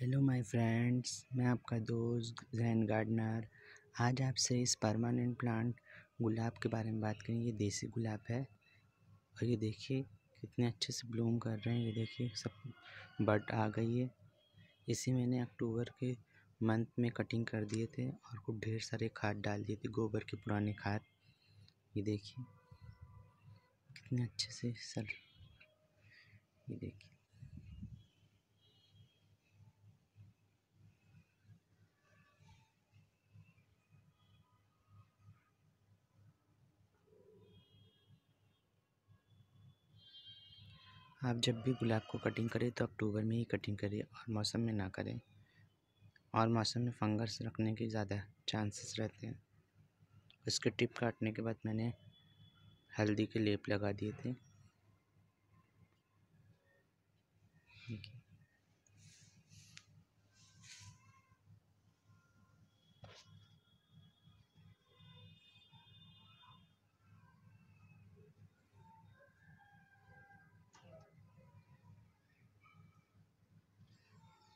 hello my friends मैं आपका दोस्त जैन गार्डनर आज आपसे इस परमानेंट प्लांट गुलाब के बारे में बात करेंगे ये देसी गुलाब है और ये देखिए कितने अच्छे से ब्लूम कर रहे हैं ये देखिए सब बट आ गई है इसे मैंने अक्टूबर के मंथ में कटिंग कर दिए थे और कुछ ढेर सारे खाद डाल दिए थे गोबर के पुराने खाद ये देखिए कितने अच्छे से सर ये देखिए आप जब भी गुलाब को कटिंग करें तो अक्टूबर में ही कटिंग करें और मौसम में ना करें और मौसम में फंगस रखने के ज़्यादा चांसेस रहते हैं उसके टिप काटने के बाद मैंने हल्दी के लेप लगा दिए थे